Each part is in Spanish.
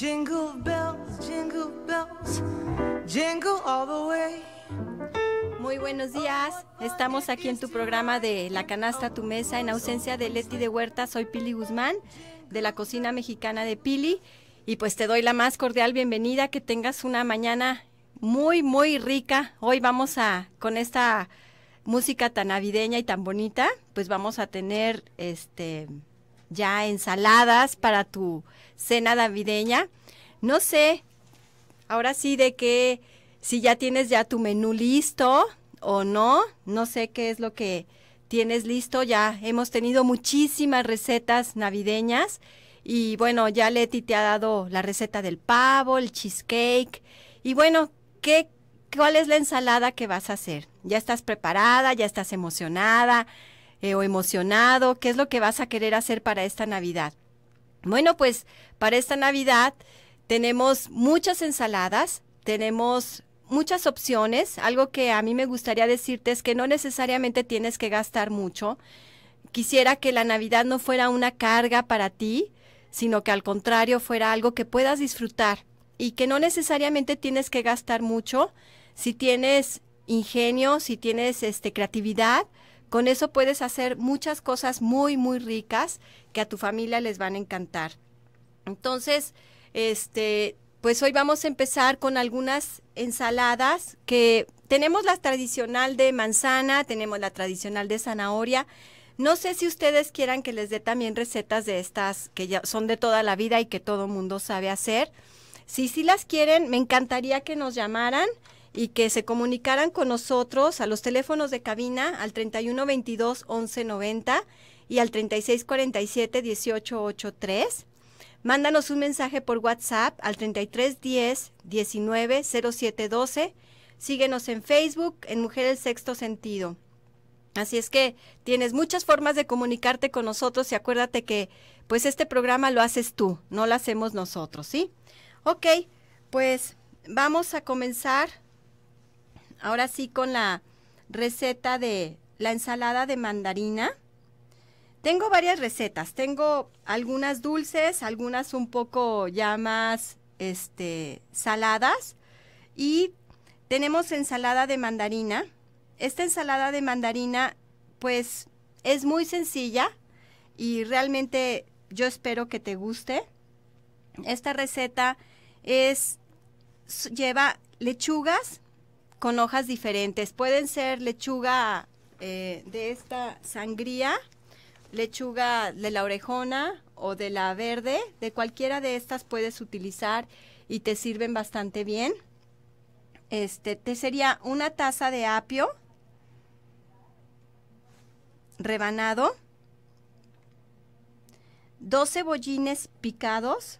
Jingle bells, jingle bells, jingle all the way. Muy buenos días. Estamos aquí en tu programa de La Canasta a tu Mesa en ausencia de Leti de Huerta. Soy Pili Guzmán de la cocina mexicana de Pili y pues te doy la más cordial bienvenida. Que tengas una mañana muy muy rica. Hoy vamos a con esta música tan navideña y tan bonita, pues vamos a tener este ya ensaladas para tu cena navideña. No sé, ahora sí de qué si ya tienes ya tu menú listo o no, no sé qué es lo que tienes listo, ya hemos tenido muchísimas recetas navideñas y bueno, ya Leti te ha dado la receta del pavo, el cheesecake y bueno, ¿qué, ¿cuál es la ensalada que vas a hacer? ¿Ya estás preparada? ¿Ya estás emocionada? Eh, o emocionado? ¿Qué es lo que vas a querer hacer para esta Navidad? Bueno, pues para esta Navidad tenemos muchas ensaladas, tenemos muchas opciones. Algo que a mí me gustaría decirte es que no necesariamente tienes que gastar mucho. Quisiera que la Navidad no fuera una carga para ti, sino que al contrario fuera algo que puedas disfrutar y que no necesariamente tienes que gastar mucho. Si tienes ingenio, si tienes este creatividad, con eso puedes hacer muchas cosas muy, muy ricas que a tu familia les van a encantar. Entonces, este, pues hoy vamos a empezar con algunas ensaladas que tenemos la tradicional de manzana, tenemos la tradicional de zanahoria. No sé si ustedes quieran que les dé también recetas de estas que ya son de toda la vida y que todo mundo sabe hacer. Si si las quieren, me encantaría que nos llamaran y que se comunicaran con nosotros a los teléfonos de cabina al 3122 1190 y al 3647 1883. Mándanos un mensaje por WhatsApp al 3310 190712. Síguenos en Facebook en Mujer Mujeres Sexto Sentido. Así es que tienes muchas formas de comunicarte con nosotros y acuérdate que pues este programa lo haces tú, no lo hacemos nosotros, ¿sí? Ok, pues vamos a comenzar ahora sí con la receta de la ensalada de mandarina. Tengo varias recetas, tengo algunas dulces, algunas un poco ya más este, saladas y tenemos ensalada de mandarina. Esta ensalada de mandarina pues es muy sencilla y realmente yo espero que te guste. Esta receta es lleva lechugas, con hojas diferentes. Pueden ser lechuga eh, de esta sangría, lechuga de la orejona o de la verde. De cualquiera de estas puedes utilizar y te sirven bastante bien. Este te sería una taza de apio rebanado, dos cebollines picados,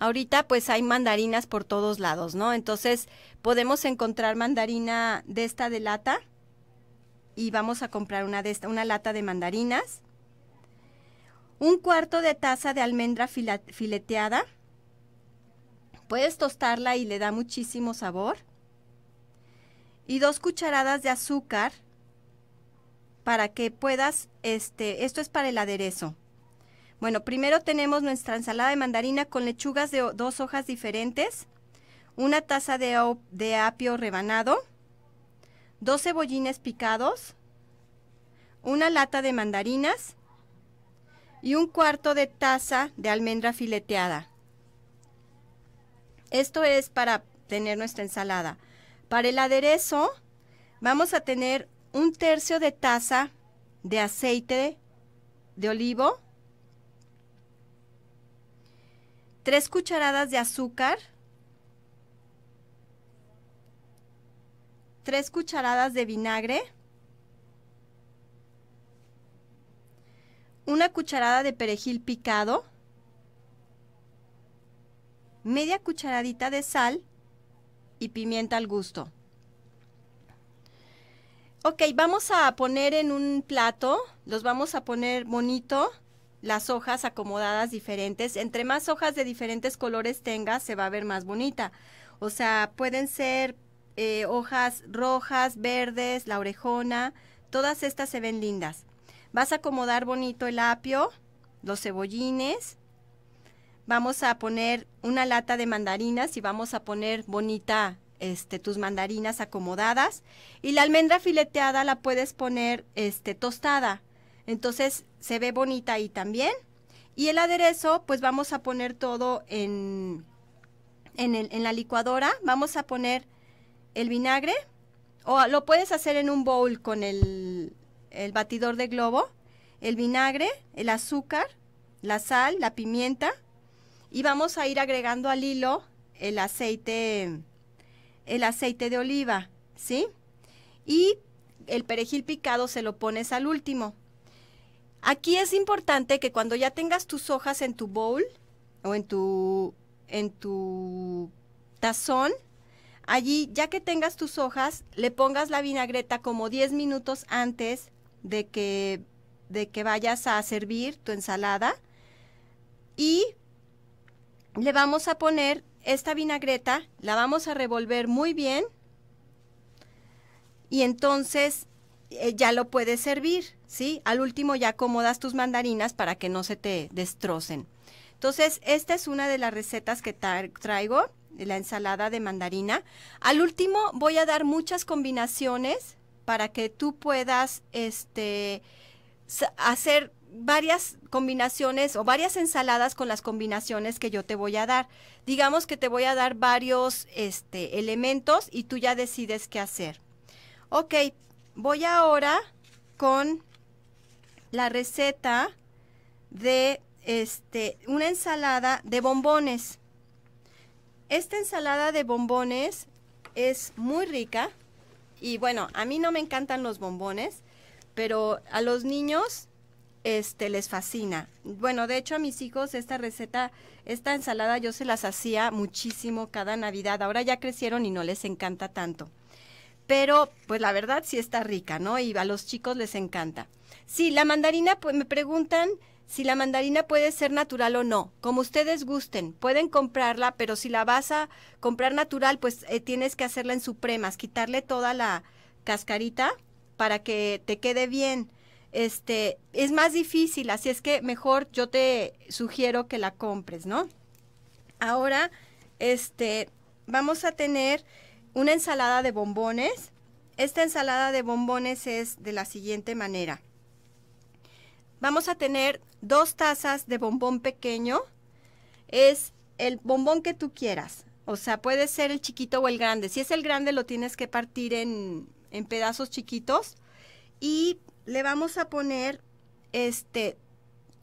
Ahorita pues hay mandarinas por todos lados, ¿no? Entonces podemos encontrar mandarina de esta de lata y vamos a comprar una de esta, una lata de mandarinas. Un cuarto de taza de almendra fileteada. Puedes tostarla y le da muchísimo sabor. Y dos cucharadas de azúcar para que puedas, este, esto es para el aderezo. Bueno, primero tenemos nuestra ensalada de mandarina con lechugas de dos hojas diferentes, una taza de, apio rebanado, dos cebollines picados, una lata de mandarinas y un cuarto de taza de almendra fileteada. Esto es para tener nuestra ensalada. Para el aderezo vamos a tener un tercio de taza de aceite de olivo, 3 cucharadas de azúcar, 3 cucharadas de vinagre, una cucharada de perejil picado, media cucharadita de sal y pimienta al gusto. Ok, vamos a poner en un plato, los vamos a poner bonito las hojas acomodadas diferentes. Entre más hojas de diferentes colores tengas, se va a ver más bonita. O sea, pueden ser eh, hojas rojas, verdes, la orejona, todas estas se ven lindas. Vas a acomodar bonito el apio, los cebollines. Vamos a poner una lata de mandarinas y vamos a poner bonita este, tus mandarinas acomodadas. Y la almendra fileteada la puedes poner este, tostada entonces se ve bonita ahí también. Y el aderezo, pues vamos a poner todo en, la licuadora. Vamos a poner el vinagre o lo puedes hacer en un bowl con el, el batidor de globo, el vinagre, el azúcar, la sal, la pimienta y vamos a ir agregando al hilo el aceite el aceite de oliva, ¿sí? Y el perejil picado se lo pones al último. Aquí es importante que cuando ya tengas tus hojas en tu bowl o en tu, en tu tazón, allí ya que tengas tus hojas, le pongas la vinagreta como 10 minutos antes de que, de que vayas a servir tu ensalada y le vamos a poner esta vinagreta, la vamos a revolver muy bien y entonces eh, ya lo puedes servir, ¿sí? Al último ya acomodas tus mandarinas para que no se te destrocen. Entonces, esta es una de las recetas que traigo, la ensalada de mandarina. Al último voy a dar muchas combinaciones para que tú puedas este, hacer varias combinaciones o varias ensaladas con las combinaciones que yo te voy a dar. Digamos que te voy a dar varios este, elementos y tú ya decides qué hacer. Ok, Voy ahora con la receta de este, una ensalada de bombones. Esta ensalada de bombones es muy rica y bueno, a mí no me encantan los bombones, pero a los niños este les fascina. Bueno, de hecho a mis hijos esta receta, esta ensalada yo se las hacía muchísimo cada Navidad. Ahora ya crecieron y no les encanta tanto pero pues la verdad sí está rica, ¿no? Y a los chicos les encanta. Sí, la mandarina, pues me preguntan si la mandarina puede ser natural o no, como ustedes gusten, pueden comprarla, pero si la vas a comprar natural, pues eh, tienes que hacerla en supremas, quitarle toda la cascarita para que te quede bien. Este, es más difícil, así es que mejor yo te sugiero que la compres, ¿no? Ahora, este, vamos a tener una ensalada de bombones. Esta ensalada de bombones es de la siguiente manera. Vamos a tener dos tazas de bombón pequeño. Es el bombón que tú quieras. O sea, puede ser el chiquito o el grande. Si es el grande, lo tienes que partir en, en pedazos chiquitos. Y le vamos a poner este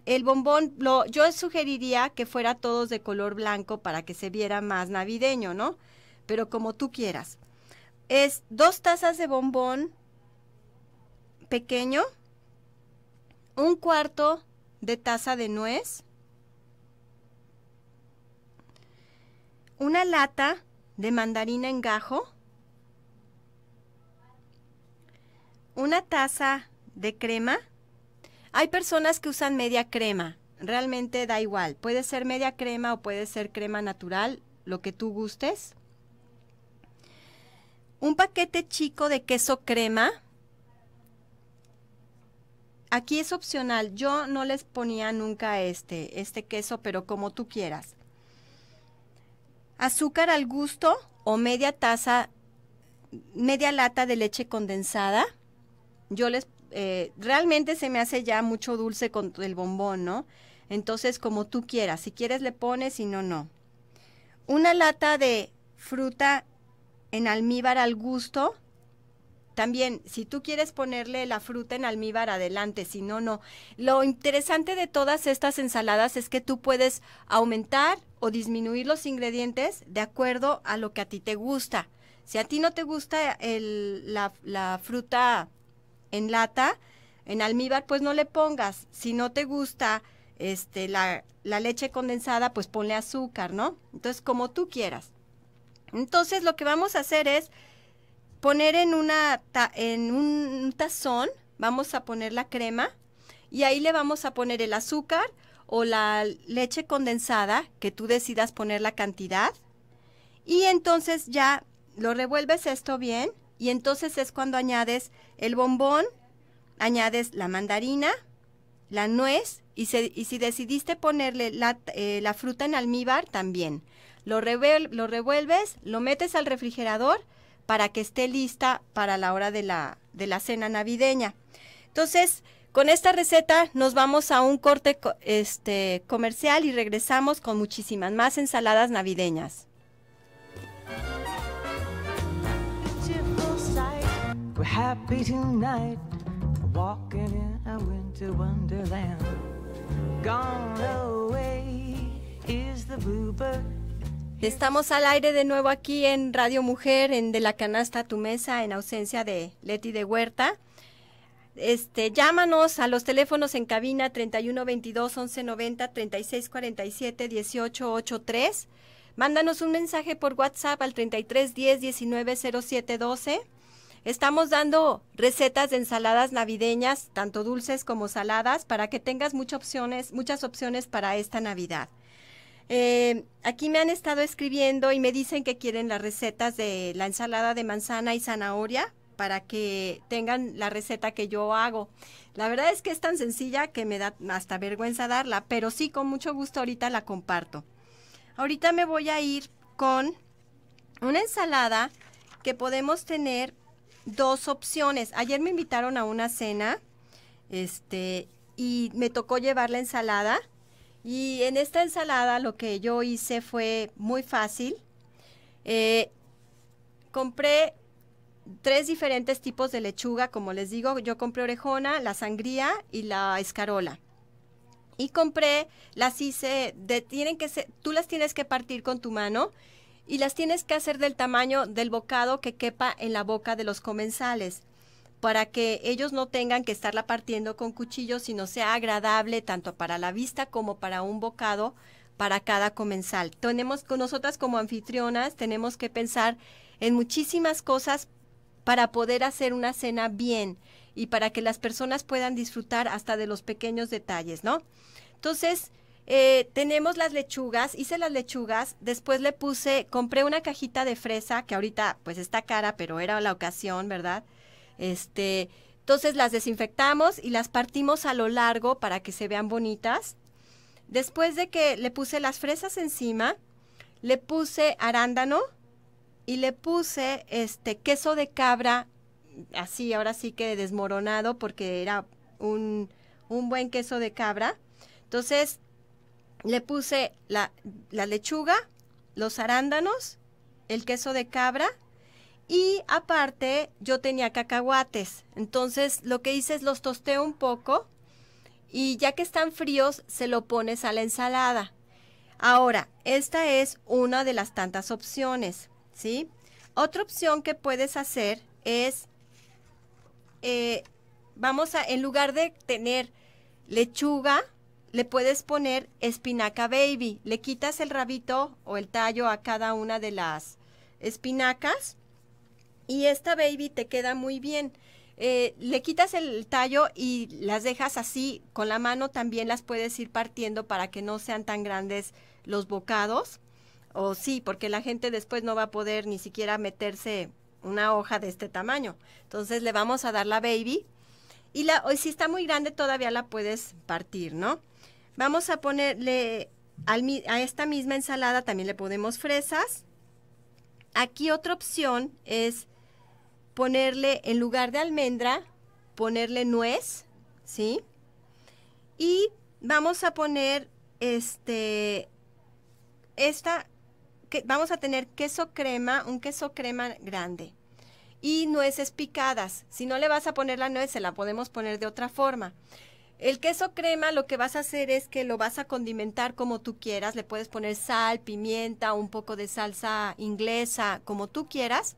el bombón, lo, yo sugeriría que fuera todos de color blanco para que se viera más navideño, ¿no? pero como tú quieras. Es dos tazas de bombón pequeño, un cuarto de taza de nuez, una lata de mandarina en gajo, una taza de crema. Hay personas que usan media crema, realmente da igual, puede ser media crema o puede ser crema natural, lo que tú gustes un paquete chico de queso crema. Aquí es opcional, yo no les ponía nunca este, este queso, pero como tú quieras. Azúcar al gusto o media taza, media lata de leche condensada. Yo les, eh, realmente se me hace ya mucho dulce con el bombón, ¿no? Entonces, como tú quieras, si quieres le pones, si no, no. Una lata de fruta en almíbar al gusto. También, si tú quieres ponerle la fruta en almíbar adelante, si no, no. Lo interesante de todas estas ensaladas es que tú puedes aumentar o disminuir los ingredientes de acuerdo a lo que a ti te gusta. Si a ti no te gusta la, fruta en lata, en almíbar, pues no le pongas. Si no te gusta este, la, la, leche condensada, pues ponle azúcar, ¿no? Entonces, como tú quieras. Entonces lo que vamos a hacer es poner en, una un tazón, vamos a poner la crema y ahí le vamos a poner el azúcar o la leche condensada, que tú decidas poner la cantidad. Y entonces ya lo revuelves esto bien y entonces es cuando añades el bombón, añades la mandarina, la nuez y, si decidiste ponerle la, eh, la fruta en almíbar también. Lo, lo revuelves, lo metes al refrigerador para que esté lista para la hora de la, cena navideña. Entonces, con esta receta nos vamos a un corte este, comercial y regresamos con muchísimas más ensaladas navideñas. Estamos al aire de nuevo aquí en Radio Mujer, en De la Canasta a tu Mesa, en ausencia de Leti de Huerta. Este, llámanos a los teléfonos en cabina 3122 1190 3647 1883. Mándanos un mensaje por WhatsApp al 3310 190712. Estamos dando recetas de ensaladas navideñas, tanto dulces como saladas, para que tengas muchas opciones, muchas opciones para esta Navidad. Eh, aquí me han estado escribiendo y me dicen que quieren las recetas de la ensalada de manzana y zanahoria para que tengan la receta que yo hago. La verdad es que es tan sencilla que me da hasta vergüenza darla, pero sí, con mucho gusto ahorita la comparto. Ahorita me voy a ir con una ensalada que podemos tener dos opciones. Ayer me invitaron a una cena, este, y me tocó llevar la ensalada y en esta ensalada lo que yo hice fue muy fácil. Eh, compré tres diferentes tipos de lechuga, como les digo, yo compré orejona, la sangría y la escarola. Y compré, las hice, de, tienen que tú las tienes que partir con tu mano y las tienes que hacer del tamaño del bocado que quepa en la boca de los comensales para que ellos no tengan que estarla partiendo con cuchillos, sino sea agradable tanto para la vista como para un bocado para cada comensal. Tenemos con nosotras como anfitrionas, tenemos que pensar en muchísimas cosas para poder hacer una cena bien y para que las personas puedan disfrutar hasta de los pequeños detalles, ¿no? Entonces, eh, tenemos las lechugas, hice las lechugas, después le puse, compré una cajita de fresa, que ahorita pues está cara, pero era la ocasión, ¿verdad? Este, entonces las desinfectamos y las partimos a lo largo para que se vean bonitas. Después de que le puse las fresas encima, le puse arándano y le puse este queso de cabra, así, ahora sí que desmoronado porque era un, buen queso de cabra. Entonces le puse la lechuga, los arándanos, el queso de cabra y aparte, yo tenía cacahuates. Entonces, lo que hice es los tosté un poco y ya que están fríos, se lo pones a la ensalada. Ahora, esta es una de las tantas opciones, ¿sí? Otra opción que puedes hacer es, eh, vamos a, en lugar de tener lechuga, le puedes poner espinaca baby. Le quitas el rabito o el tallo a cada una de las espinacas y esta baby te queda muy bien. Eh, le quitas el tallo y las dejas así, con la mano también las puedes ir partiendo para que no sean tan grandes los bocados. O sí, porque la gente después no va a poder ni siquiera meterse una hoja de este tamaño. Entonces le vamos a dar la baby. Y la, hoy si está muy grande todavía la puedes partir, ¿no? Vamos a ponerle a esta misma ensalada también le ponemos fresas. Aquí otra opción es ponerle, en lugar de almendra, ponerle nuez, ¿sí? Y vamos a poner este, esta, que, vamos a tener queso crema, un queso crema grande y nueces picadas. Si no le vas a poner la nuez, se la podemos poner de otra forma. El queso crema lo que vas a hacer es que lo vas a condimentar como tú quieras. Le puedes poner sal, pimienta, un poco de salsa inglesa, como tú quieras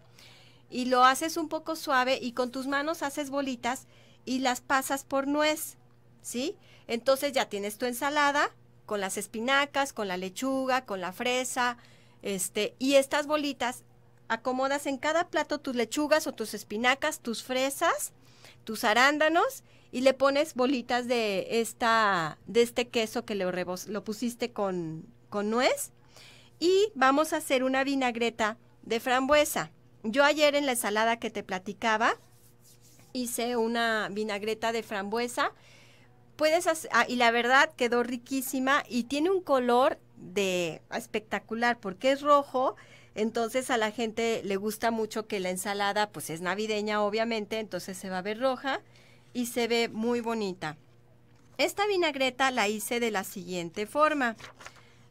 y lo haces un poco suave y con tus manos haces bolitas y las pasas por nuez, ¿sí? Entonces ya tienes tu ensalada con las espinacas, con la lechuga, con la fresa, este, y estas bolitas acomodas en cada plato tus lechugas o tus espinacas, tus fresas, tus arándanos y le pones bolitas de esta de este queso que lo, rebos, lo pusiste con, con nuez y vamos a hacer una vinagreta de frambuesa. Yo ayer en la ensalada que te platicaba hice una vinagreta de frambuesa. Puedes ah, y la verdad quedó riquísima y tiene un color de espectacular porque es rojo. Entonces a la gente le gusta mucho que la ensalada, pues es navideña obviamente, entonces se va a ver roja y se ve muy bonita. Esta vinagreta la hice de la siguiente forma.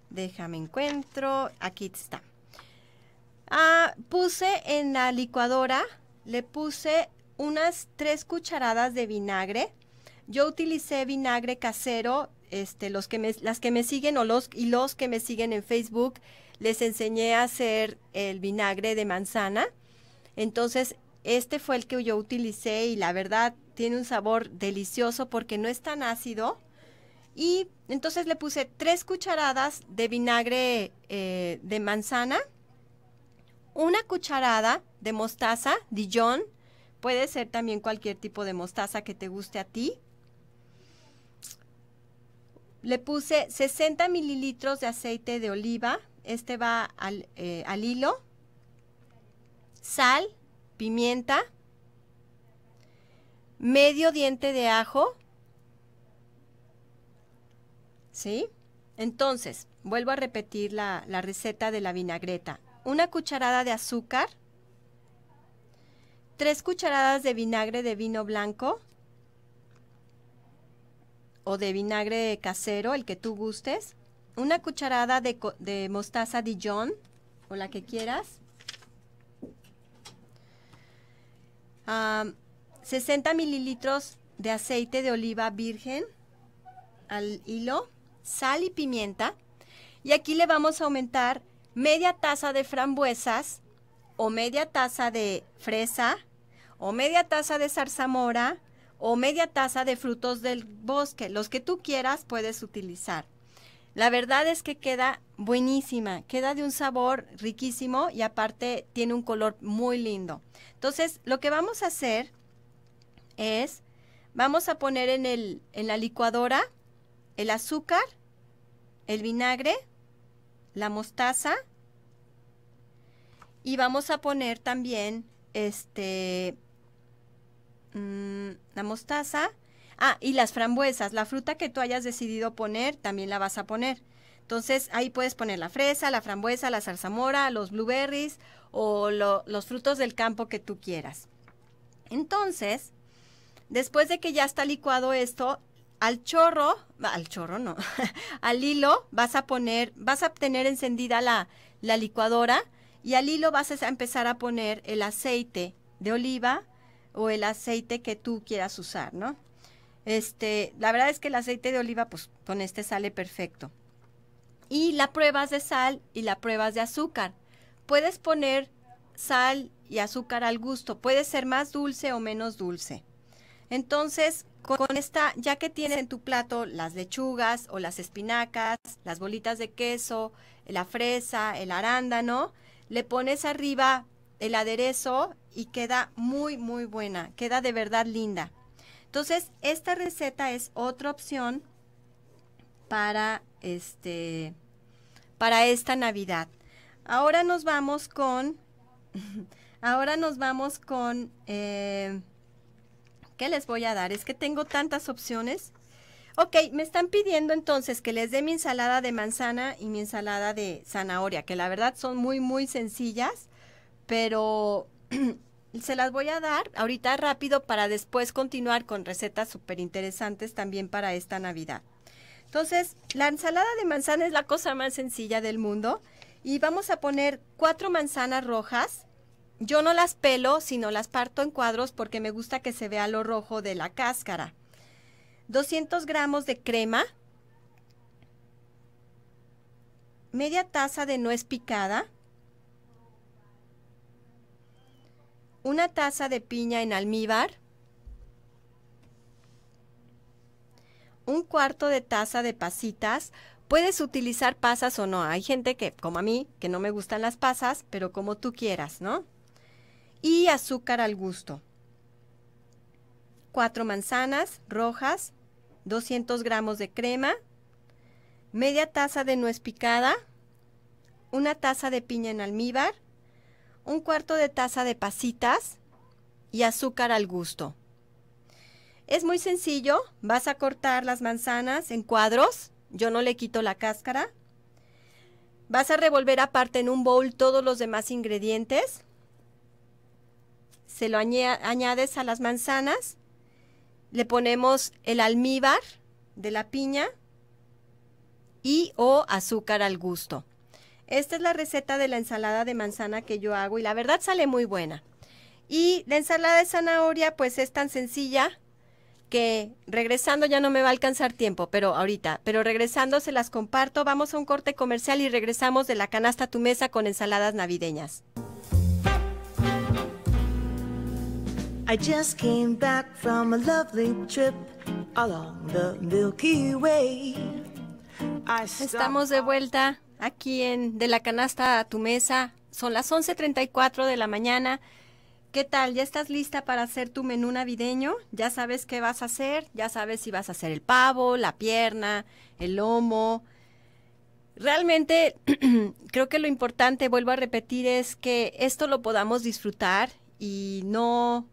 Déjame encuentro, aquí está. Ah, puse en la licuadora, le puse unas tres cucharadas de vinagre. Yo utilicé vinagre casero, este, los que me, las que me siguen o los, y los que me siguen en Facebook, les enseñé a hacer el vinagre de manzana. Entonces, este fue el que yo utilicé y la verdad tiene un sabor delicioso porque no es tan ácido. Y entonces le puse tres cucharadas de vinagre eh, de manzana una cucharada de mostaza, Dijon, puede ser también cualquier tipo de mostaza que te guste a ti. Le puse 60 mililitros de aceite de oliva, este va eh, al, hilo, sal, pimienta, medio diente de ajo, ¿sí? Entonces, vuelvo a repetir la receta de la vinagreta una cucharada de azúcar, tres cucharadas de vinagre de vino blanco o de vinagre casero, el que tú gustes, una cucharada de, mostaza Dijon o la que quieras, 60 ah, mililitros de aceite de oliva virgen al hilo, sal y pimienta. Y aquí le vamos a aumentar media taza de frambuesas o media taza de fresa o media taza de zarzamora o media taza de frutos del bosque, los que tú quieras puedes utilizar. La verdad es que queda buenísima, queda de un sabor riquísimo y aparte tiene un color muy lindo. Entonces, lo que vamos a hacer es, vamos a poner en, el, en la licuadora el azúcar, el vinagre, la mostaza y vamos a poner también este mm, la mostaza ah y las frambuesas la fruta que tú hayas decidido poner también la vas a poner entonces ahí puedes poner la fresa la frambuesa la zarzamora los blueberries o los frutos del campo que tú quieras entonces después de que ya está licuado esto al chorro, al chorro no, al hilo vas a poner, vas a tener encendida la, la licuadora y al hilo vas a empezar a poner el aceite de oliva o el aceite que tú quieras usar, ¿no? Este, la verdad es que el aceite de oliva, pues con este sale perfecto. Y la pruebas de sal y la pruebas de azúcar. Puedes poner sal y azúcar al gusto. Puede ser más dulce o menos dulce. Entonces, con esta, ya que tienes en tu plato las lechugas o las espinacas, las bolitas de queso, la fresa, el arándano, le pones arriba el aderezo y queda muy, muy buena, queda de verdad linda. Entonces, esta receta es otra opción para este para esta Navidad. Ahora nos vamos con ahora nos vamos con eh, ¿Qué les voy a dar. Es que tengo tantas opciones. Ok, me están pidiendo entonces que les dé mi ensalada de manzana y mi ensalada de zanahoria, que la verdad son muy, muy sencillas, pero se las voy a dar ahorita rápido para después continuar con recetas súper interesantes también para esta Navidad. Entonces, la ensalada de manzana es la cosa más sencilla del mundo y vamos a poner cuatro manzanas rojas, yo no las pelo, sino las parto en cuadros porque me gusta que se vea lo rojo de la cáscara. 200 gramos de crema, media taza de nuez picada, una taza de piña en almíbar, un cuarto de taza de pasitas. Puedes utilizar pasas o no. Hay gente que, como a mí, que no me gustan las pasas, pero como tú quieras, ¿no? y azúcar al gusto. 4 manzanas rojas, 200 gramos de crema, media taza de nuez picada, una taza de piña en almíbar, un cuarto de taza de pasitas y azúcar al gusto. Es muy sencillo, vas a cortar las manzanas en cuadros, yo no le quito la cáscara. Vas a revolver aparte en un bowl todos los demás ingredientes se lo añades a las manzanas, le ponemos el almíbar de la piña y o azúcar al gusto. Esta es la receta de la ensalada de manzana que yo hago y la verdad sale muy buena. Y la ensalada de zanahoria pues es tan sencilla que regresando ya no me va a alcanzar tiempo, pero ahorita, pero regresando se las comparto, vamos a un corte comercial y regresamos de la canasta a tu mesa con ensaladas navideñas. Estamos de vuelta aquí en De la canasta a tu mesa. Son las 11:34 de la mañana. ¿Qué tal? ¿Ya estás lista para hacer tu menú navideño? ¿Ya sabes qué vas a hacer? ¿Ya sabes si vas a hacer el pavo, la pierna, el lomo? Realmente creo que lo importante, vuelvo a repetir, es que esto lo podamos disfrutar y no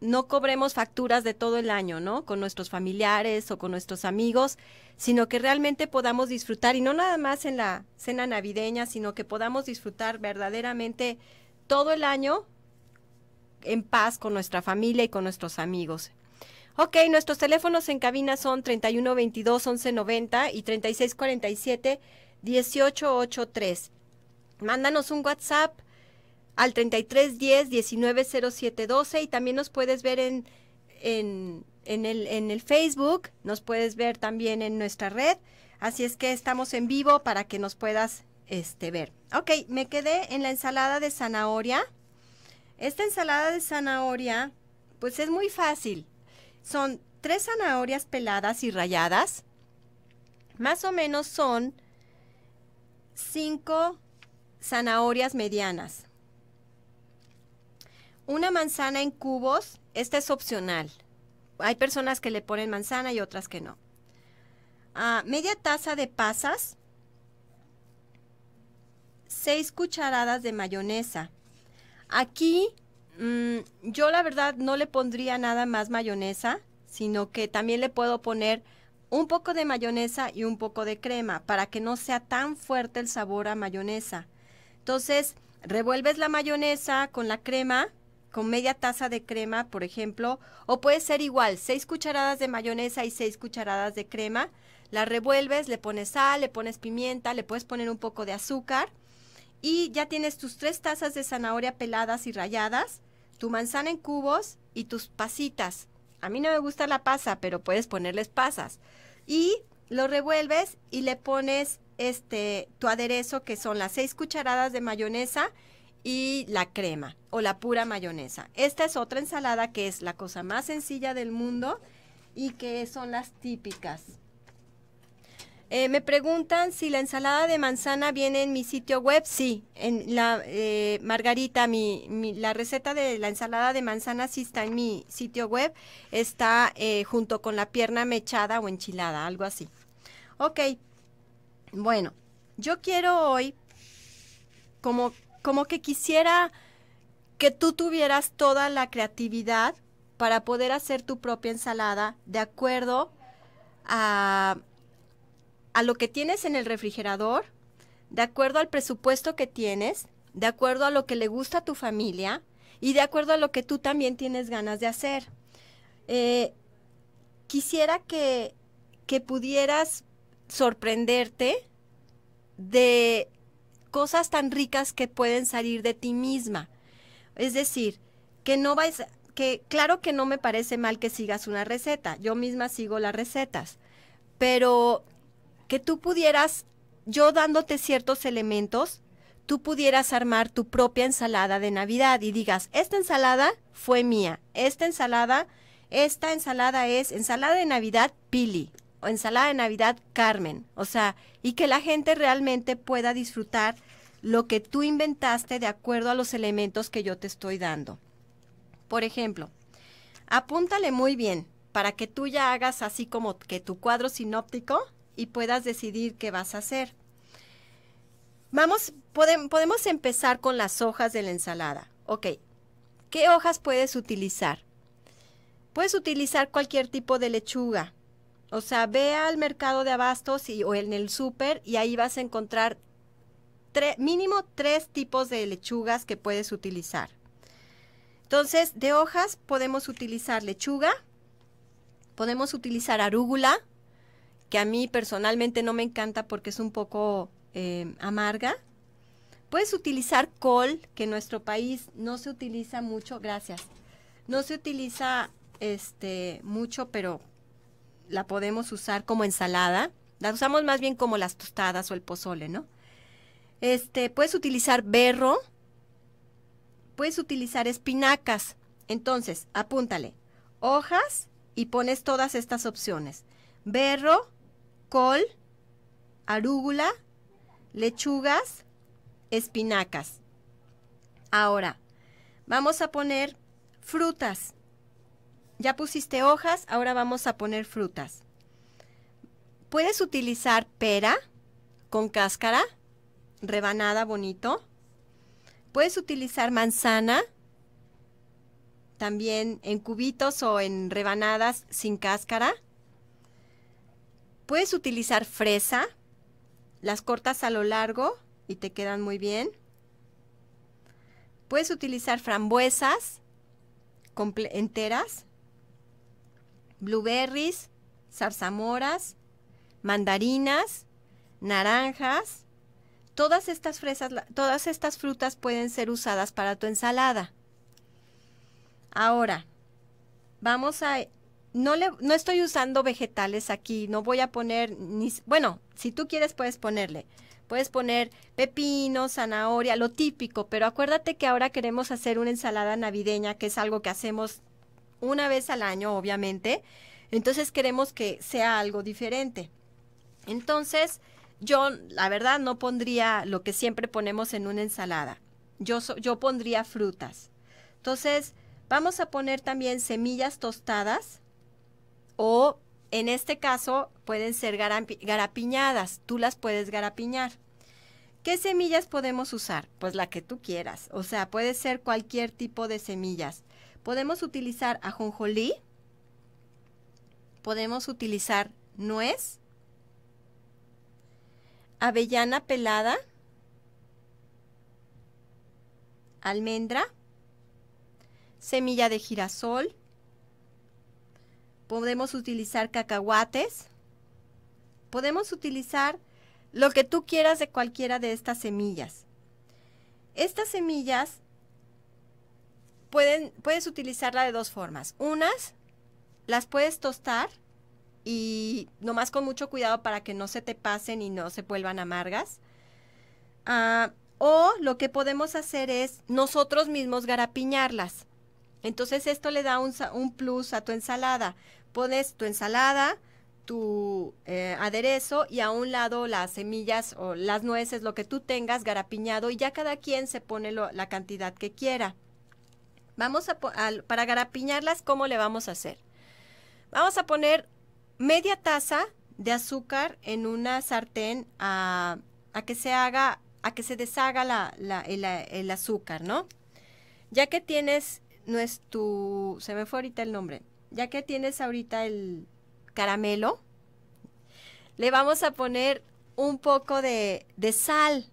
no cobremos facturas de todo el año, ¿no? Con nuestros familiares o con nuestros amigos, sino que realmente podamos disfrutar, y no nada más en la cena navideña, sino que podamos disfrutar verdaderamente todo el año en paz con nuestra familia y con nuestros amigos. Ok, nuestros teléfonos en cabina son 3122-1190 y 3647-1883. Mándanos un WhatsApp al 3310-190712 y también nos puedes ver en, el, en el Facebook, nos puedes ver también en nuestra red. Así es que estamos en vivo para que nos puedas este, ver. Ok, me quedé en la ensalada de zanahoria. Esta ensalada de zanahoria, pues es muy fácil. Son tres zanahorias peladas y rayadas. Más o menos son cinco zanahorias medianas. Una manzana en cubos, esta es opcional. Hay personas que le ponen manzana y otras que no. Ah, media taza de pasas, Seis cucharadas de mayonesa. Aquí mm, yo la verdad no le pondría nada más mayonesa, sino que también le puedo poner un poco de mayonesa y un poco de crema para que no sea tan fuerte el sabor a mayonesa. Entonces, revuelves la mayonesa con la crema con media taza de crema, por ejemplo, o puede ser igual, 6 cucharadas de mayonesa y 6 cucharadas de crema. La revuelves, le pones sal, le pones pimienta, le puedes poner un poco de azúcar y ya tienes tus tres tazas de zanahoria peladas y rayadas tu manzana en cubos y tus pasitas. A mí no me gusta la pasa, pero puedes ponerles pasas. Y lo revuelves y le pones este tu aderezo que son las seis cucharadas de mayonesa y la crema o la pura mayonesa. Esta es otra ensalada que es la cosa más sencilla del mundo y que son las típicas. Eh, me preguntan si la ensalada de manzana viene en mi sitio web. Sí, en la eh, Margarita, mi, la receta de la ensalada de manzana sí está en mi sitio web. Está eh, junto con la pierna mechada o enchilada, algo así. Ok, bueno, yo quiero hoy como como que quisiera que tú tuvieras toda la creatividad para poder hacer tu propia ensalada de acuerdo a, lo que tienes en el refrigerador, de acuerdo al presupuesto que tienes, de acuerdo a lo que le gusta a tu familia y de acuerdo a lo que tú también tienes ganas de hacer. Eh, quisiera que pudieras sorprenderte de cosas tan ricas que pueden salir de ti misma. Es decir, que no vais, que claro que no me parece mal que sigas una receta, yo misma sigo las recetas, pero que tú pudieras, yo dándote ciertos elementos, tú pudieras armar tu propia ensalada de Navidad y digas, esta ensalada fue mía, esta ensalada, esta ensalada es ensalada de Navidad Pili, ensalada de Navidad Carmen. O sea, y que la gente realmente pueda disfrutar lo que tú inventaste de acuerdo a los elementos que yo te estoy dando. Por ejemplo, apúntale muy bien para que tú ya hagas así como que tu cuadro sinóptico y puedas decidir qué vas a hacer. Vamos, podemos empezar con las hojas de la ensalada. Ok, ¿qué hojas puedes utilizar? Puedes utilizar cualquier tipo de lechuga, o sea, ve al mercado de abastos o en el súper y ahí vas a encontrar mínimo tres tipos de lechugas que puedes utilizar. Entonces, de hojas podemos utilizar lechuga, podemos utilizar arúgula, que a mí personalmente no me encanta porque es un poco eh, amarga. Puedes utilizar col, que en nuestro país no se utiliza mucho, gracias. No se utiliza este mucho, pero la podemos usar como ensalada. La usamos más bien como las tostadas o el pozole, ¿no? Este, puedes utilizar berro, puedes utilizar espinacas. Entonces, apúntale, hojas y pones todas estas opciones. Berro, col, arúgula, lechugas, espinacas. Ahora, vamos a poner frutas ya pusiste hojas, ahora vamos a poner frutas. Puedes utilizar pera con cáscara, rebanada bonito. Puedes utilizar manzana, también en cubitos o en rebanadas sin cáscara. Puedes utilizar fresa, las cortas a lo largo y te quedan muy bien. Puedes utilizar frambuesas enteras blueberries, zarzamoras, mandarinas, naranjas. Todas estas fresas, todas estas frutas pueden ser usadas para tu ensalada. Ahora, vamos a no, no estoy usando vegetales aquí, no voy a poner ni bueno, si tú quieres puedes ponerle. Puedes poner pepino, zanahoria, lo típico, pero acuérdate que ahora queremos hacer una ensalada navideña, que es algo que hacemos una vez al año, obviamente. Entonces queremos que sea algo diferente. Entonces, yo la verdad no pondría lo que siempre ponemos en una ensalada. Yo, yo pondría frutas. Entonces, vamos a poner también semillas tostadas o en este caso pueden ser garapiñadas. Tú las puedes garapiñar. ¿Qué semillas podemos usar? Pues la que tú quieras. O sea, puede ser cualquier tipo de semillas. Podemos utilizar ajonjolí, podemos utilizar nuez, avellana pelada, almendra, semilla de girasol, podemos utilizar cacahuates, podemos utilizar lo que tú quieras de cualquiera de estas semillas. Estas semillas pueden, puedes utilizarla de dos formas. Unas, las puedes tostar y nomás con mucho cuidado para que no se te pasen y no se vuelvan amargas. Ah, o lo que podemos hacer es nosotros mismos garapiñarlas. Entonces esto le da un, plus a tu ensalada. Pones tu ensalada, tu eh, aderezo y a un lado las semillas o las nueces, lo que tú tengas garapiñado y ya cada quien se pone la cantidad que quiera. Vamos a, para garapiñarlas, ¿cómo le vamos a hacer? Vamos a poner media taza de azúcar en una sartén a, que se haga, a que se deshaga el, azúcar, ¿no? Ya que tienes no es se me fue ahorita el nombre, ya que tienes ahorita el caramelo, le vamos a poner un poco de, de sal.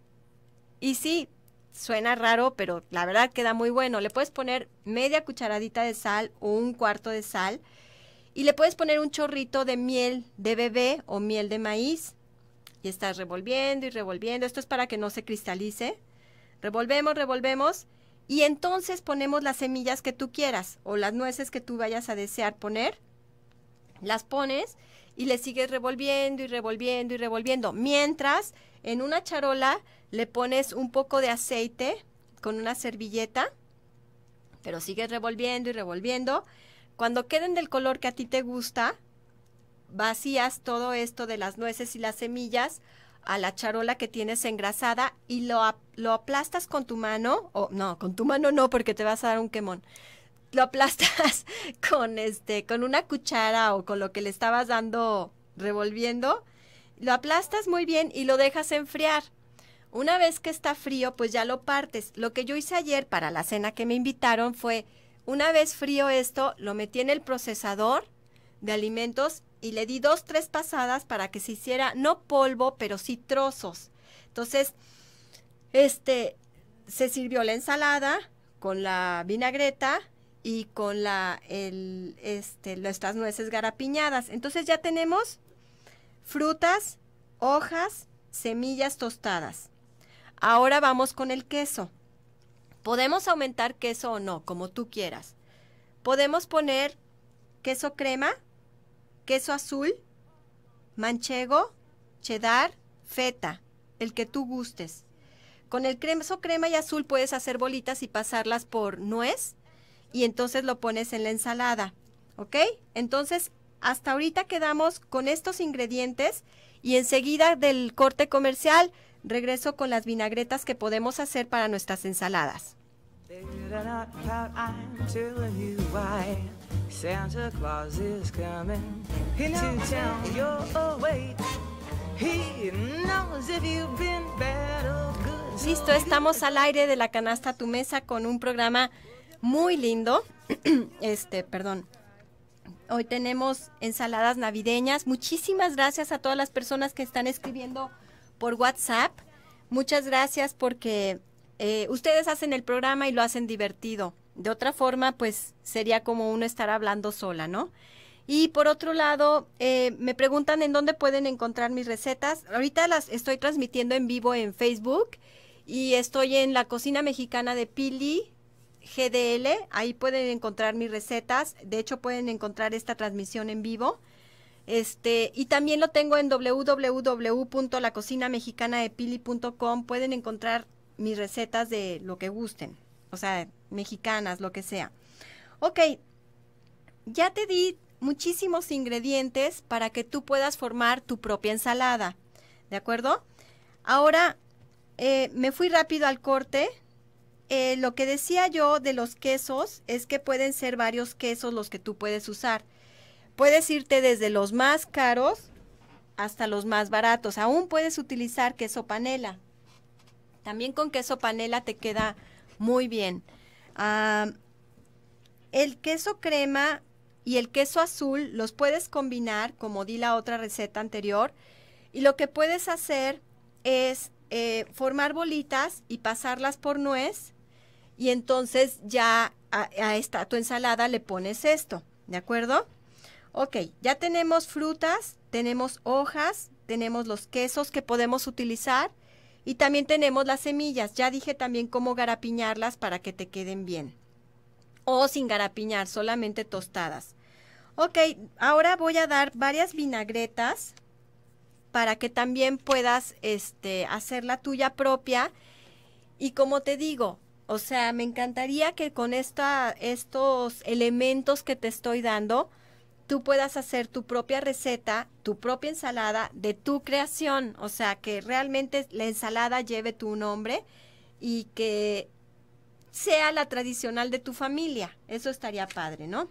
Y sí, suena raro, pero la verdad queda muy bueno. Le puedes poner media cucharadita de sal o un cuarto de sal y le puedes poner un chorrito de miel de bebé o miel de maíz. Y estás revolviendo y revolviendo. Esto es para que no se cristalice. Revolvemos, revolvemos. Y entonces ponemos las semillas que tú quieras o las nueces que tú vayas a desear poner. Las pones y le sigues revolviendo y revolviendo y revolviendo. Mientras en una charola le pones un poco de aceite con una servilleta, pero sigues revolviendo y revolviendo. Cuando queden del color que a ti te gusta, vacías todo esto de las nueces y las semillas a la charola que tienes engrasada y lo, lo aplastas con tu mano, o no, con tu mano no, porque te vas a dar un quemón. Lo aplastas con este, con una cuchara o con lo que le estabas dando revolviendo, lo aplastas muy bien y lo dejas enfriar. Una vez que está frío, pues ya lo partes. Lo que yo hice ayer para la cena que me invitaron fue, una vez frío esto, lo metí en el procesador de alimentos y le di dos, tres pasadas para que se hiciera, no polvo, pero sí trozos. Entonces, este, se sirvió la ensalada con la vinagreta y con la, este, nuestras nueces garapiñadas. Entonces ya tenemos frutas, hojas, semillas tostadas. Ahora vamos con el queso. Podemos aumentar queso o no, como tú quieras. Podemos poner queso crema, queso azul, manchego, cheddar, feta, el que tú gustes. Con el queso crema y azul puedes hacer bolitas y pasarlas por nuez y entonces lo pones en la ensalada. ¿Ok? Entonces, hasta ahorita quedamos con estos ingredientes y enseguida del corte comercial Regreso con las vinagretas que podemos hacer para nuestras ensaladas. Listo, estamos al aire de la canasta tu mesa con un programa muy lindo. este, perdón. Hoy tenemos ensaladas navideñas. Muchísimas gracias a todas las personas que están escribiendo por WhatsApp. Muchas gracias porque eh, ustedes hacen el programa y lo hacen divertido. De otra forma, pues sería como uno estar hablando sola, ¿no? Y por otro lado, eh, me preguntan en dónde pueden encontrar mis recetas. Ahorita las estoy transmitiendo en vivo en Facebook y estoy en la cocina mexicana de Pili GDL. Ahí pueden encontrar mis recetas. De hecho, pueden encontrar esta transmisión en vivo. Este, y también lo tengo en www.lacocinamexicanadepili.com. Pueden encontrar mis recetas de lo que gusten, o sea, mexicanas, lo que sea. Ok, ya te di muchísimos ingredientes para que tú puedas formar tu propia ensalada, ¿de acuerdo? Ahora, eh, me fui rápido al corte. Eh, lo que decía yo de los quesos es que pueden ser varios quesos los que tú puedes usar. Puedes irte desde los más caros hasta los más baratos. Aún puedes utilizar queso panela. También con queso panela te queda muy bien. el queso crema y el queso azul los puedes combinar, como di la otra receta anterior. Y lo que puedes hacer es eh, formar bolitas y pasarlas por nuez. Y entonces ya a, esta tu ensalada le pones esto, ¿de acuerdo? Ok, ya tenemos frutas, tenemos hojas, tenemos los quesos que podemos utilizar y también tenemos las semillas. Ya dije también cómo garapiñarlas para que te queden bien. O sin garapiñar, solamente tostadas. Ok, ahora voy a dar varias vinagretas para que también puedas este, hacer la tuya propia. Y como te digo, o sea, me encantaría que con estos elementos que te estoy dando, tú puedas hacer tu propia receta, tu propia ensalada de tu creación. O sea, que realmente la ensalada lleve tu nombre y que sea la tradicional de tu familia. Eso estaría padre, ¿no?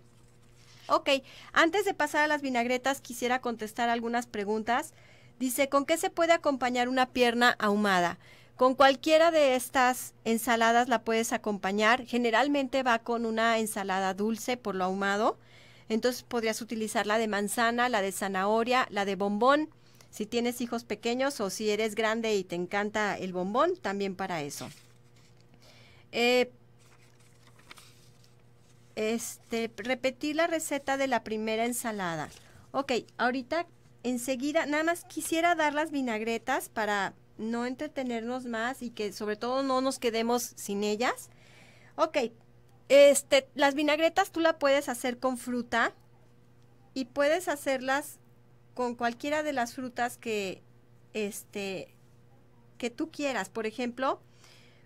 Ok, antes de pasar a las vinagretas, quisiera contestar algunas preguntas. Dice, ¿con qué se puede acompañar una pierna ahumada? Con cualquiera de estas ensaladas la puedes acompañar. Generalmente va con una ensalada dulce por lo ahumado. Entonces podrías utilizar la de manzana, la de zanahoria, la de bombón. Si tienes hijos pequeños o si eres grande y te encanta el bombón, también para eso. Eh, este, repetir la receta de la primera ensalada. Ok, ahorita enseguida, nada más quisiera dar las vinagretas para no entretenernos más y que sobre todo no nos quedemos sin ellas. Ok, este, las vinagretas tú la puedes hacer con fruta y puedes hacerlas con cualquiera de las frutas que este que tú quieras. Por ejemplo,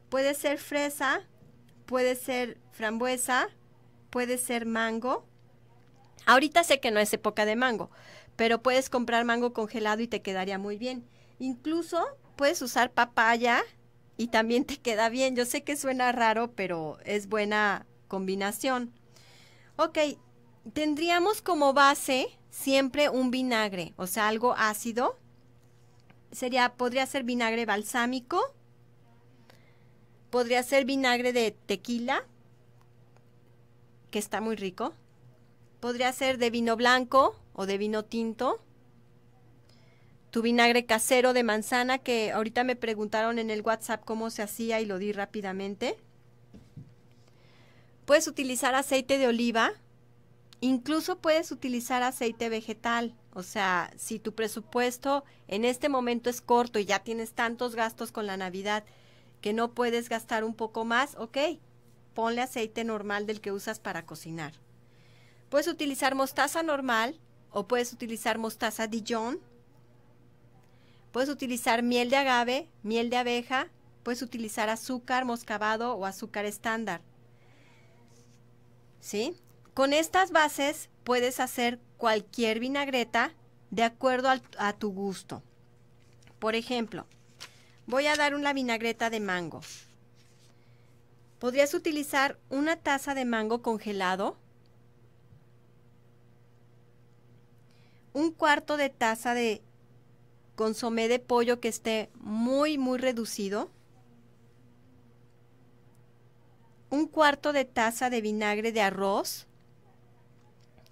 puede ser fresa, puede ser frambuesa, puede ser mango. Ahorita sé que no es época de mango, pero puedes comprar mango congelado y te quedaría muy bien. Incluso puedes usar papaya y también te queda bien. Yo sé que suena raro, pero es buena combinación. Ok, tendríamos como base siempre un vinagre, o sea, algo ácido. Sería, podría ser vinagre balsámico, podría ser vinagre de tequila, que está muy rico. Podría ser de vino blanco o de vino tinto. Tu vinagre casero de manzana, que ahorita me preguntaron en el WhatsApp cómo se hacía y lo di rápidamente. Puedes utilizar aceite de oliva, incluso puedes utilizar aceite vegetal. O sea, si tu presupuesto en este momento es corto y ya tienes tantos gastos con la Navidad que no puedes gastar un poco más, ok, ponle aceite normal del que usas para cocinar. Puedes utilizar mostaza normal o puedes utilizar mostaza Dijon. Puedes utilizar miel de agave, miel de abeja, puedes utilizar azúcar moscabado o azúcar estándar. Con estas bases puedes hacer cualquier vinagreta de acuerdo a tu gusto. Por ejemplo, voy a dar una vinagreta de mango. Podrías utilizar una taza de mango congelado, un cuarto de taza de consomé de pollo que esté muy, muy reducido, un cuarto de taza de vinagre de arroz.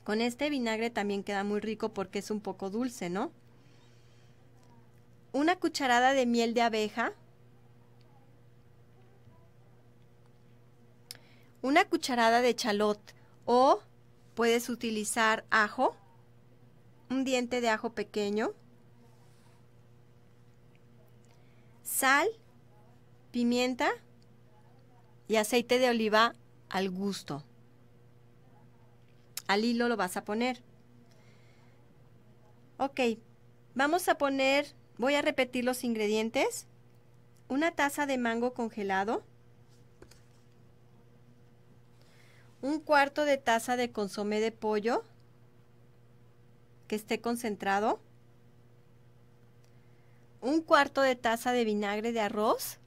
Con este vinagre también queda muy rico porque es un poco dulce, ¿no? Una cucharada de miel de abeja. Una cucharada de chalot o puedes utilizar ajo, un diente de ajo pequeño, sal, pimienta y aceite de oliva al gusto. Al hilo lo vas a poner. Ok, vamos a poner, voy a repetir los ingredientes. Una taza de mango congelado. Un cuarto de taza de consomé de pollo que esté concentrado. Un cuarto de taza de vinagre de arroz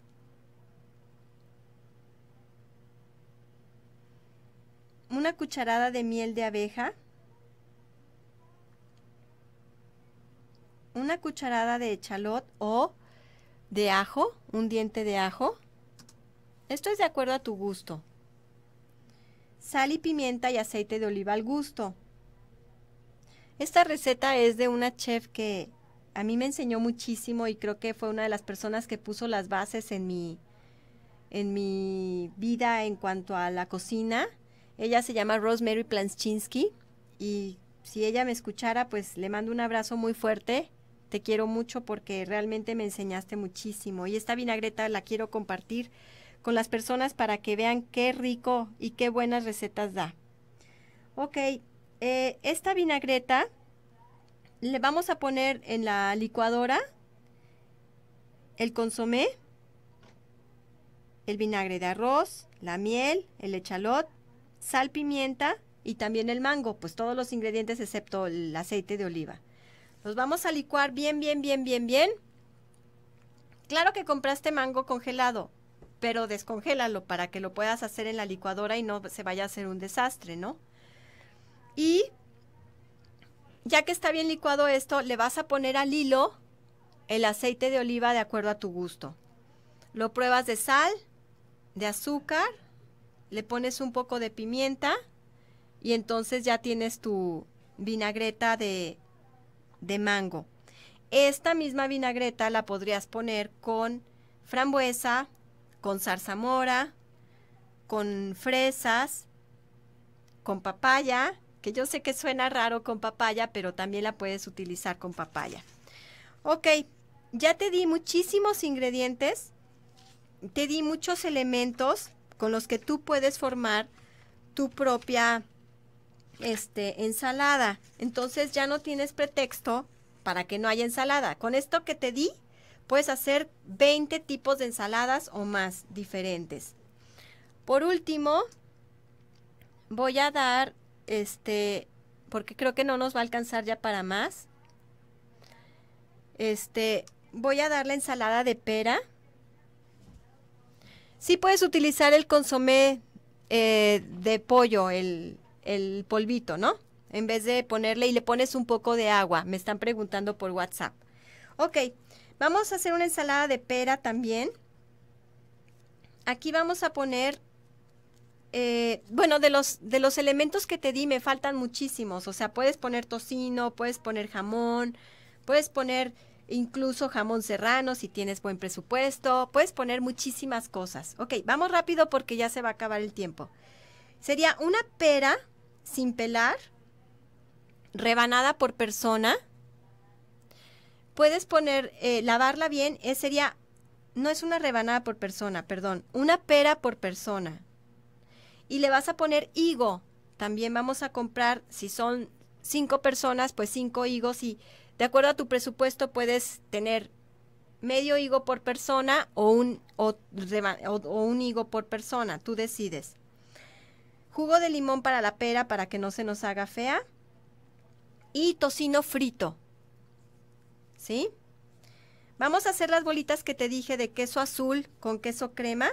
una cucharada de miel de abeja, una cucharada de chalot o de ajo, un diente de ajo. Esto es de acuerdo a tu gusto. Sal y pimienta y aceite de oliva al gusto. Esta receta es de una chef que a mí me enseñó muchísimo y creo que fue una de las personas que puso las bases en mi en mi vida en cuanto a la cocina. Ella se llama Rosemary Planschinski y si ella me escuchara, pues le mando un abrazo muy fuerte. Te quiero mucho porque realmente me enseñaste muchísimo. Y esta vinagreta la quiero compartir con las personas para que vean qué rico y qué buenas recetas da. Ok, eh, esta vinagreta le vamos a poner en la licuadora el consomé, el vinagre de arroz, la miel, el echalot sal, pimienta y también el mango, pues todos los ingredientes excepto el aceite de oliva. Los vamos a licuar bien, bien, bien, bien, bien. Claro que compraste mango congelado, pero descongélalo para que lo puedas hacer en la licuadora y no se vaya a hacer un desastre, ¿no? Y ya que está bien licuado esto, le vas a poner al hilo el aceite de oliva de acuerdo a tu gusto. Lo pruebas de sal, de azúcar le pones un poco de pimienta y entonces ya tienes tu vinagreta de, de mango. Esta misma vinagreta la podrías poner con frambuesa, con zarzamora, con fresas, con papaya, que yo sé que suena raro con papaya, pero también la puedes utilizar con papaya. Ok, ya te di muchísimos ingredientes, te di muchos elementos con los que tú puedes formar tu propia este, ensalada. Entonces ya no tienes pretexto para que no haya ensalada. Con esto que te di, puedes hacer 20 tipos de ensaladas o más diferentes. Por último, voy a dar este, porque creo que no nos va a alcanzar ya para más. Este, voy a dar la ensalada de pera Sí puedes utilizar el consomé eh, de pollo, el, polvito, ¿no? En vez de ponerle y le pones un poco de agua. Me están preguntando por WhatsApp. Ok, vamos a hacer una ensalada de pera también. Aquí vamos a poner eh, bueno, de los, de los elementos que te di me faltan muchísimos. O sea, puedes poner tocino, puedes poner jamón, puedes poner incluso jamón serrano si tienes buen presupuesto, puedes poner muchísimas cosas. Ok, vamos rápido porque ya se va a acabar el tiempo. Sería una pera sin pelar, rebanada por persona. Puedes poner, eh, lavarla bien, eh, sería, no es una rebanada por persona, perdón, una pera por persona. Y le vas a poner higo. También vamos a comprar, si son cinco personas, pues cinco higos y de acuerdo a tu presupuesto puedes tener medio higo por persona o un, o, un higo por persona, tú decides. Jugo de limón para la pera para que no se nos haga fea. Y tocino frito. ¿Sí? Vamos a hacer las bolitas que te dije de queso azul con queso crema.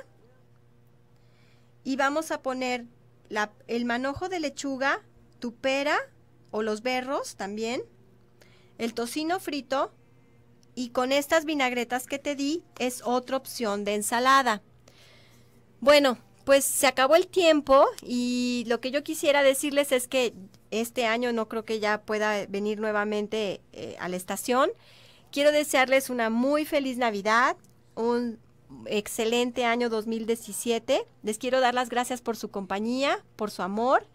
Y vamos a poner el manojo de lechuga, tu pera o los berros también el tocino frito y con estas vinagretas que te di es otra opción de ensalada. Bueno, pues se acabó el tiempo y lo que yo quisiera decirles es que este año no creo que ya pueda venir nuevamente eh, a la estación. Quiero desearles una muy feliz Navidad, un excelente año 2017. Les quiero dar las gracias por su compañía, por su amor